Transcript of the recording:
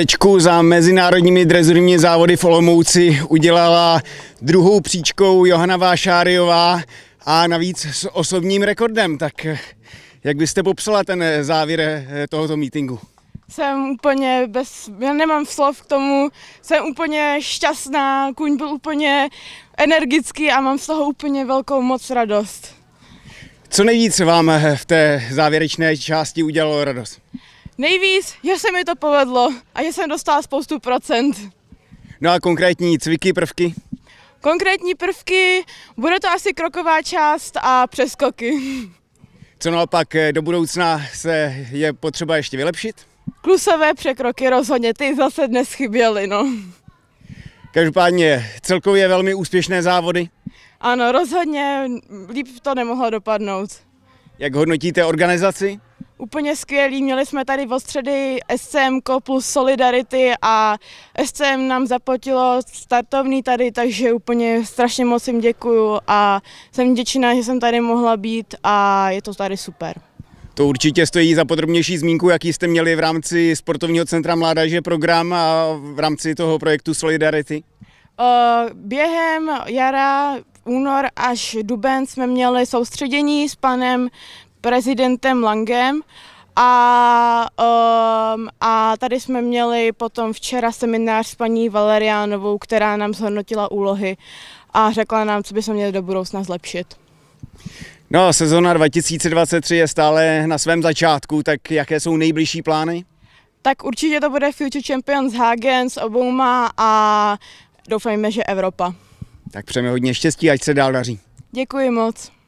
tečku za mezinárodními drezurními závody v Olomouci udělala druhou příčkou Johana Vášáriová a navíc s osobním rekordem. Tak jak byste popsala ten závěr eh, tohoto meetingu? Jsem úplně bez, já nemám slov k tomu, jsem úplně šťastná, kuň byl úplně energický a mám z toho úplně velkou moc radost. Co nejvíc vám v té závěrečné části udělalo radost? Nejvíc, že se mi to povedlo a že jsem dostala spoustu procent. No a konkrétní cviky, prvky? Konkrétní prvky, bude to asi kroková část a přeskoky. Co naopak eh, do budoucna se je potřeba ještě vylepšit? Klusové překroky rozhodně, ty zase dnes chyběly, no. Každopádně celkově velmi úspěšné závody. Ano, rozhodně líp to nemohlo dopadnout. Jak hodnotíte organizaci? úplně skvělý. Měli jsme tady v středy SCM plus Solidarity a SCM nám zaplatilo startovný tady, takže úplně strašně moc jim děkuju a jsem děčina, že jsem tady mohla být a je to tady super. To určitě stojí za podrobnější zmínku, jaký jste měli v rámci sportovního centra Mládaže program a v rámci toho projektu Solidarity. Eh, během jara únor až duben jsme měli soustředění s panem prezidentem Langem a, um, a tady jsme měli potom včera seminář s paní Valeriánovou, která nám zhodnotila úlohy a řekla nám, co by se měli do budoucna zlepšit. No, sezona 2023 je stále na svém začátku, tak jaké jsou nejbližší plány? Tak určitě to bude Future Champions Hagen s obouma a doufejme, že Evropa. Tak přejeme hodně štěstí, ať se dál daří. Děkuji moc.